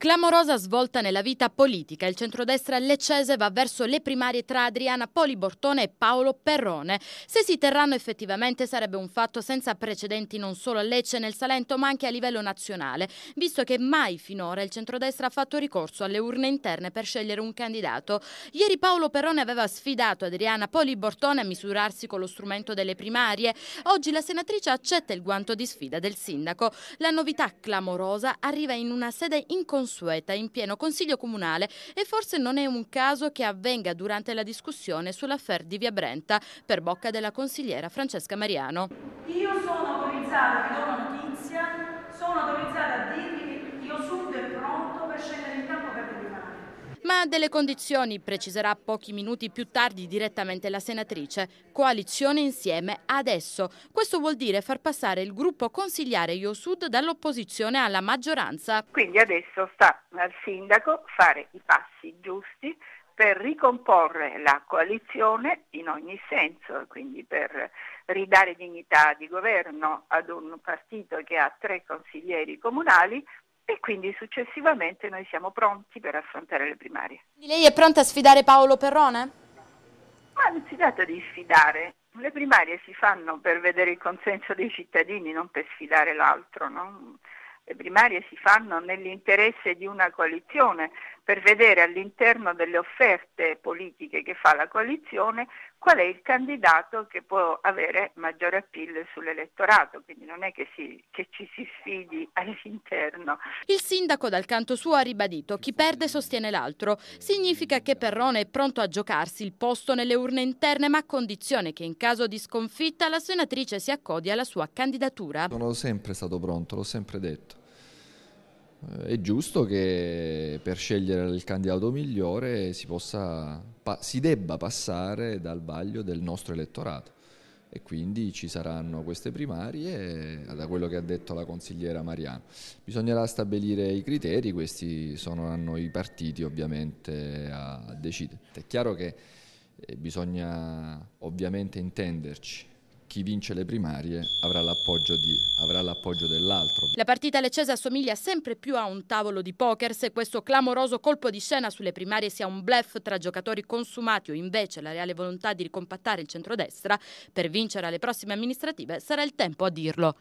Clamorosa svolta nella vita politica, il centrodestra leccese va verso le primarie tra Adriana Poli Bortone e Paolo Perrone. Se si terranno effettivamente sarebbe un fatto senza precedenti non solo a Lecce nel Salento ma anche a livello nazionale, visto che mai finora il centrodestra ha fatto ricorso alle urne interne per scegliere un candidato. Ieri Paolo Perrone aveva sfidato Adriana Poli Bortone a misurarsi con lo strumento delle primarie. Oggi la senatrice accetta il guanto di sfida del sindaco. La novità clamorosa arriva in una sede inconsulenza inconsueta in pieno Consiglio Comunale e forse non è un caso che avvenga durante la discussione sull'affair di Via Brenta per bocca della consigliera Francesca Mariano. Io sono autorizzata, vi do una notizia, sono autorizzata a dirvi che io subito è pronto per scendere in campo per ma delle condizioni preciserà pochi minuti più tardi direttamente la senatrice. Coalizione insieme adesso. Questo vuol dire far passare il gruppo consigliare Io Sud dall'opposizione alla maggioranza. Quindi adesso sta al sindaco fare i passi giusti per ricomporre la coalizione in ogni senso, quindi per ridare dignità di governo ad un partito che ha tre consiglieri comunali, e quindi successivamente noi siamo pronti per affrontare le primarie. Lei è pronta a sfidare Paolo Perrone? Ma non si tratta di sfidare, le primarie si fanno per vedere il consenso dei cittadini, non per sfidare l'altro. No? Le primarie si fanno nell'interesse di una coalizione, per vedere all'interno delle offerte politiche che fa la coalizione qual è il candidato che può avere maggiore appeal sull'elettorato, quindi non è che, si, che, ci si sfidi all'interno. Il sindaco dal canto suo ha ribadito chi perde sostiene l'altro, significa che Perrone è pronto a giocarsi il posto nelle urne interne ma a condizione che in caso di sconfitta la senatrice si accodi alla sua candidatura. Sono sempre stato pronto, l'ho sempre detto è giusto che per scegliere il candidato migliore si, possa, pa, si debba passare dal vaglio del nostro elettorato e quindi ci saranno queste primarie da quello che ha detto la consigliera Mariano. Bisognerà stabilire i criteri, questi saranno i partiti ovviamente a decidere. È chiaro che eh, bisogna ovviamente intenderci chi vince le primarie avrà l'appoggio, di, avrà l'appoggio, dell'altro. La partita leccese assomiglia sempre più a un tavolo di poker. Se questo clamoroso colpo di scena sulle primarie sia un blef tra giocatori consumati o invece la reale volontà di ricompattare il centrodestra, per vincere alle prossime amministrative sarà il tempo a dirlo.